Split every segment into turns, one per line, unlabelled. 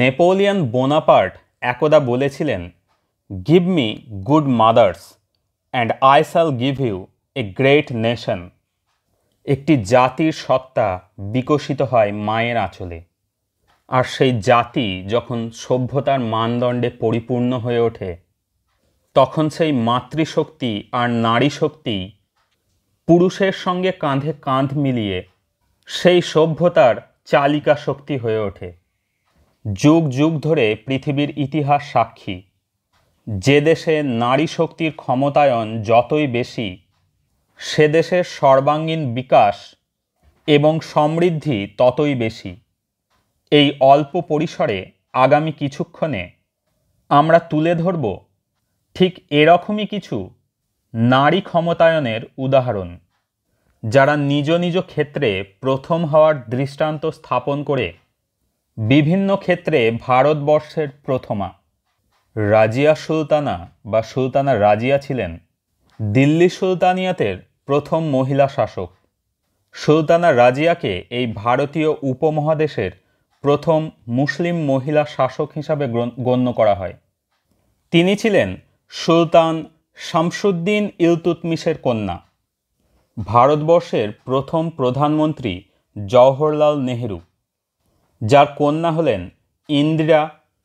Napoleon Bonaparte একদা বলেছিলেন give me good mothers and I shall give you a great nation একটি জাতির সত্তা বিকশিত হয় মায়ের আঁচলে আর সেই জাতি যখন সভ্যতার মানদণ্ডে পরিপূর্ণ হয়ে ওঠে তখন সেই মাতৃশক্তি আর নারী শক্তি পুরুষের সঙ্গে কাঁধে কাঁধ মিলিয়ে সেই সভ্যতার চালিকা শক্তি হয়ে ওঠে যুগ যুগ ধরে পৃথিবীর ইতিহাস সাক্ষী যে দেশে নারী শক্তির ক্ষমতায়ন যতই বেশি সে দেশের সর্বাঙ্গীন বিকাশ এবং সমৃদ্ধি ততই বেশি এই অল্প পরিসরে আগামী কিছুক্ষণে আমরা তুলে ধরব ঠিক এরকমই কিছু নারী ক্ষমতায়নের উদাহরণ যারা নিজ নিজ ক্ষেত্রে প্রথম হওয়ার দৃষ্টান্ত স্থাপন করে বিভিন্ন ক্ষেত্রে ভারতবর্ষের প্রথমা রাজিয়া সুলতানা বা সুলতানা রাজিয়া ছিলেন দিল্লি সুলতানিয়াতের প্রথম মহিলা শাসক সুলতানা রাজিয়াকে এই ভারতীয় উপমহাদেশের প্রথম মুসলিম মহিলা শাসক হিসাবে গণ্য করা হয় তিনি ছিলেন সুলতান শামসুদ্দিন ইলতুতমিশের কন্যা ভারতবর্ষের প্রথম প্রধানমন্ত্রী জওহরলাল নেহরু যার কন্যা হলেন ইন্দিরা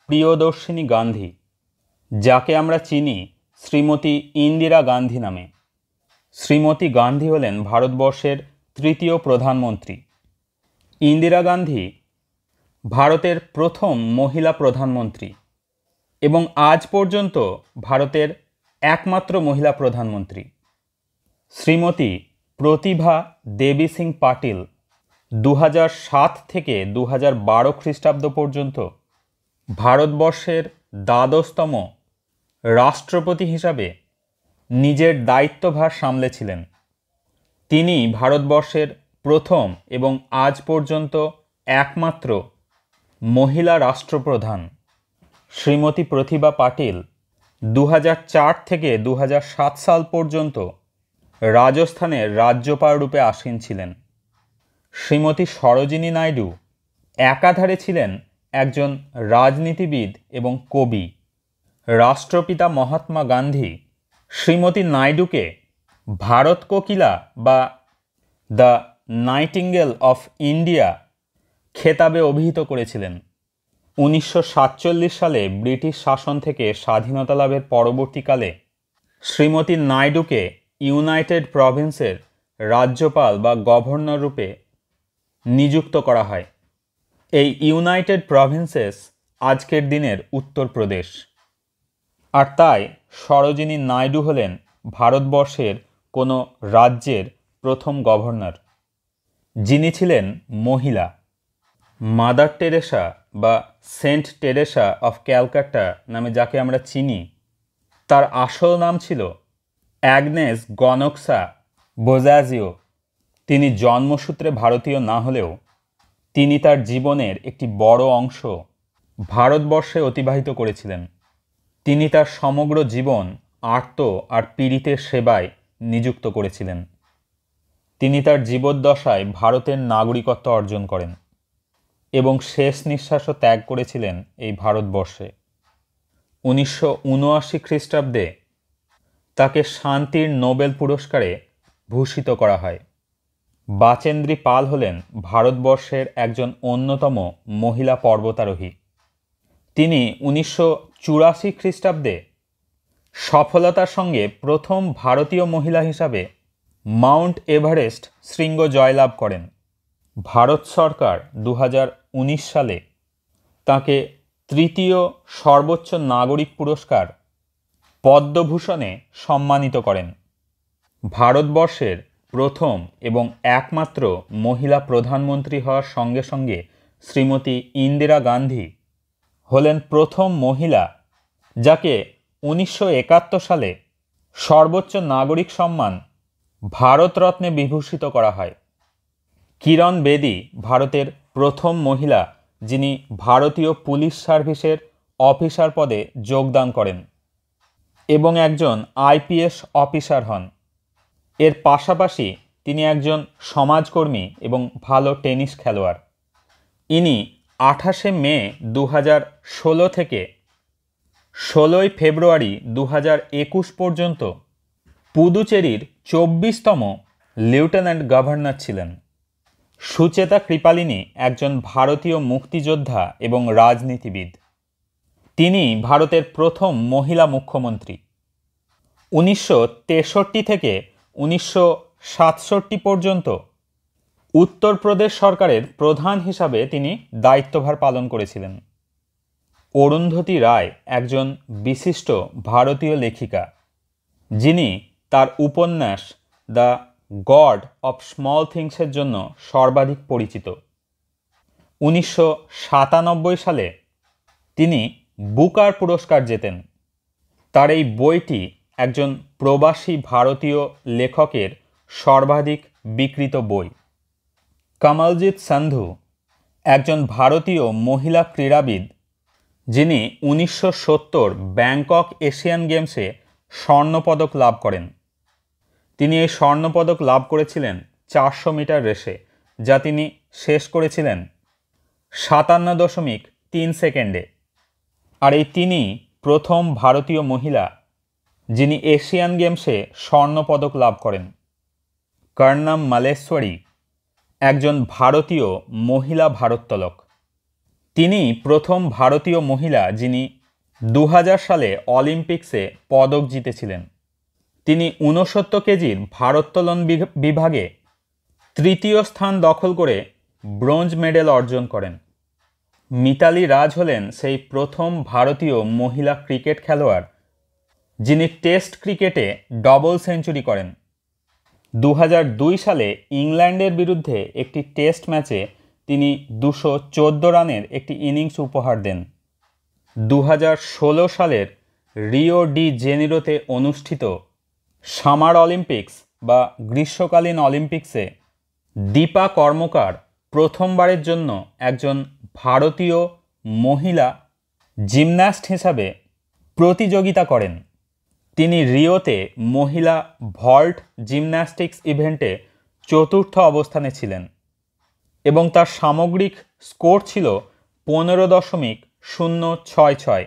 প্রিয়দর্শিনী গান্ধী যাকে আমরা চিনি শ্রীমতী ইন্দিরা গান্ধী নামে শ্রীমতী গান্ধী হলেন ভারতবর্ষের তৃতীয় প্রধানমন্ত্রী ইন্দিরা গান্ধী ভারতের প্রথম মহিলা প্রধানমন্ত্রী এবং আজ পর্যন্ত ভারতের একমাত্র মহিলা প্রধানমন্ত্রী শ্রীমতী প্রতিভা দেবী সিং পাটিল দু থেকে দু হাজার বারো খ্রিস্টাব্দ পর্যন্ত ভারতবর্ষের দ্বাদশতম রাষ্ট্রপতি হিসাবে নিজের দায়িত্বভার সামলেছিলেন তিনি ভারতবর্ষের প্রথম এবং আজ পর্যন্ত একমাত্র মহিলা রাষ্ট্রপ্রধান শ্রীমতী প্রতিভা পাটিল দু থেকে দু সাল পর্যন্ত রাজস্থানের রাজ্যপাল রূপে আসীন ছিলেন শ্রীমতী সরোজিনী নাইডু একাধারে ছিলেন একজন রাজনীতিবিদ এবং কবি রাষ্ট্রপিতা মহাত্মা গান্ধী শ্রীমতী নাইডুকে ভারত কোকিলা বা দ্য নাইটিঙ্গেল অফ ইন্ডিয়া খেতাবে অভিহিত করেছিলেন উনিশশো সালে ব্রিটিশ শাসন থেকে স্বাধীনতা লাভের পরবর্তীকালে শ্রীমতী নাইডুকে ইউনাইটেড প্রভিন্সের রাজ্যপাল বা গভর্নর রূপে নিযুক্ত করা হয় এই ইউনাইটেড প্রভিন্সেস আজকের দিনের উত্তরপ্রদেশ আর তাই সরোজিনী নাইডু হলেন ভারতবর্ষের কোনো রাজ্যের প্রথম গভর্নর যিনি ছিলেন মহিলা মাদার টেরেসা বা সেন্ট টেরেসা অফ ক্যালকাটা নামে যাকে আমরা চিনি তার আসল নাম ছিল অ্যাগনেস গনক্সা বোজাজিও তিনি জন্মসূত্রে ভারতীয় না হলেও তিনি তার জীবনের একটি বড় অংশ ভারতবর্ষে অতিবাহিত করেছিলেন তিনি তার সমগ্র জীবন আর্ত আর পীড়িতের সেবায় নিযুক্ত করেছিলেন তিনি তার জীবদ্দশায় ভারতের নাগরিকত্ব অর্জন করেন এবং শেষ নিঃশ্বাসও ত্যাগ করেছিলেন এই ভারতবর্ষে উনিশশো উনআশি খ্রিস্টাব্দে তাকে শান্তির নোবেল পুরস্কারে ভূষিত করা হয় বাচেন্দ্রী পাল হলেন ভারতবর্ষের একজন অন্যতম মহিলা পর্বতারোহী তিনি উনিশশো চুরাশি খ্রিস্টাব্দে সফলতার সঙ্গে প্রথম ভারতীয় মহিলা হিসাবে মাউন্ট এভারেস্ট শৃঙ্গ জয়লাভ করেন ভারত সরকার দু সালে তাকে তৃতীয় সর্বোচ্চ নাগরিক পুরস্কার পদ্মভূষণে সম্মানিত করেন ভারতবর্ষের প্রথম এবং একমাত্র মহিলা প্রধানমন্ত্রী হওয়ার সঙ্গে সঙ্গে শ্রীমতী ইন্দিরা গান্ধী হলেন প্রথম মহিলা যাকে উনিশশো সালে সর্বোচ্চ নাগরিক সম্মান ভারতরত্নে বিভূষিত করা হয় কিরণ বেদী ভারতের প্রথম মহিলা যিনি ভারতীয় পুলিশ সার্ভিসের অফিসার পদে যোগদান করেন এবং একজন আইপিএস অফিসার হন এর পাশাপাশি তিনি একজন সমাজকর্মী এবং ভালো টেনিস খেলোয়াড় ইনি আঠাশে মে দু ষোলো থেকে ষোলোই ফেব্রুয়ারি দু একুশ পর্যন্ত পুদুচেরির চব্বিশতম লেফটেন্যান্ট গভর্নর ছিলেন সুচেতা কৃপালিনী একজন ভারতীয় মুক্তিযোদ্ধা এবং রাজনীতিবিদ তিনি ভারতের প্রথম মহিলা মুখ্যমন্ত্রী উনিশশো থেকে উনিশশো পর্যন্ত উত্তরপ্রদেশ সরকারের প্রধান হিসাবে তিনি দায়িত্বভার পালন করেছিলেন অরুন্ধতী রায় একজন বিশিষ্ট ভারতীয় লেখিকা যিনি তার উপন্যাস দ্য গড অব স্মল থিংসের জন্য সর্বাধিক পরিচিত উনিশশো সালে তিনি বুকার পুরস্কার জেতেন তার এই বইটি একজন প্রবাসী ভারতীয় লেখকের সর্বাধিক বিকৃত বই কামালজিৎ সান্ধু একজন ভারতীয় মহিলা ক্রীড়াবিদ যিনি উনিশশো সত্তর ব্যাংকক এশিয়ান গেমসে স্বর্ণপদক লাভ করেন তিনি এই স্বর্ণপদক লাভ করেছিলেন চারশো মিটার রেসে যা তিনি শেষ করেছিলেন সাতান্ন দশমিক তিন সেকেন্ডে আর এই তিনি প্রথম ভারতীয় মহিলা যিনি এশিয়ান গেমসে স্বর্ণপদক লাভ করেন কর্ণাম মালেশ্বরী একজন ভারতীয় মহিলা ভারোত্তোলক তিনি প্রথম ভারতীয় মহিলা যিনি দু সালে অলিম্পিক্সে পদক জিতেছিলেন তিনি ঊনসত্তর কেজির ভারোত্তোলন বিভাগে তৃতীয় স্থান দখল করে ব্রোঞ্জ মেডেল অর্জন করেন মিতালি রাজ হলেন সেই প্রথম ভারতীয় মহিলা ক্রিকেট খেলোয়াড় যিনি টেস্ট ক্রিকেটে ডবল সেঞ্চুরি করেন দু সালে ইংল্যান্ডের বিরুদ্ধে একটি টেস্ট ম্যাচে তিনি দুশো রানের একটি ইনিংস উপহার দেন দু সালের রিও ডি জেনিরোতে অনুষ্ঠিত সামার অলিম্পিক্স বা গ্রীষ্মকালীন অলিম্পিক্সে দীপা কর্মকার প্রথমবারের জন্য একজন ভারতীয় মহিলা জিমন্যাস্ট হিসাবে প্রতিযোগিতা করেন তিনি রিওতে মহিলা ভল্ট জিমন্যাস্টিক্স ইভেন্টে চতুর্থ অবস্থানে ছিলেন এবং তার সামগ্রিক স্কোর ছিল পনেরো দশমিক শূন্য ছয় ছয়